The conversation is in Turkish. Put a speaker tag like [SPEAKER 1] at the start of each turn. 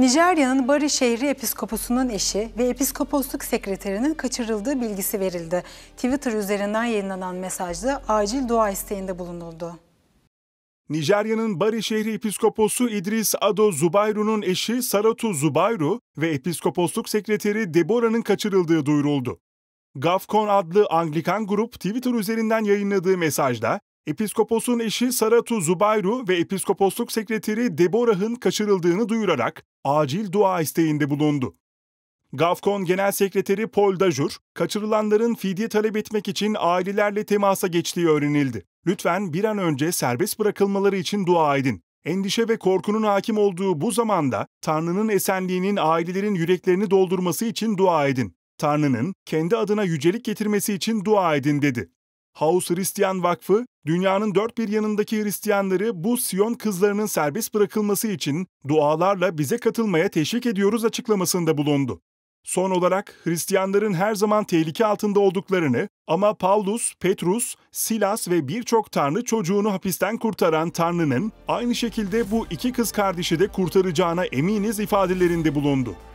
[SPEAKER 1] Nijerya'nın Bari şehri episkoposunun eşi ve episkoposluk sekreterinin kaçırıldığı bilgisi verildi. Twitter üzerinden yayınlanan mesajda acil dua isteğinde bulunuldu.
[SPEAKER 2] Nijerya'nın Bari şehri episkoposu İdris Ado Zubayru'nun eşi Saratu Zubayru ve episkoposluk sekreteri Deborah'nın kaçırıldığı duyuruldu. Gafcon adlı Anglikan grup Twitter üzerinden yayınladığı mesajda Episkoposun eşi Saratu Zubayru ve Episkoposluk Sekreteri Deborah'ın kaçırıldığını duyurarak acil dua isteğinde bulundu. Gafkon Genel Sekreteri Paul Dajur, kaçırılanların fidye talep etmek için ailelerle temasa geçtiği öğrenildi. Lütfen bir an önce serbest bırakılmaları için dua edin. Endişe ve korkunun hakim olduğu bu zamanda Tanrı'nın esenliğinin ailelerin yüreklerini doldurması için dua edin. Tanrı'nın kendi adına yücelik getirmesi için dua edin dedi. House Hristiyan Vakfı, dünyanın dört bir yanındaki Hristiyanları bu Siyon kızlarının serbest bırakılması için dualarla bize katılmaya teşvik ediyoruz açıklamasında bulundu. Son olarak Hristiyanların her zaman tehlike altında olduklarını ama Paulus, Petrus, Silas ve birçok Tanrı çocuğunu hapisten kurtaran Tanrı'nın aynı şekilde bu iki kız kardeşi de kurtaracağına eminiz ifadelerinde bulundu.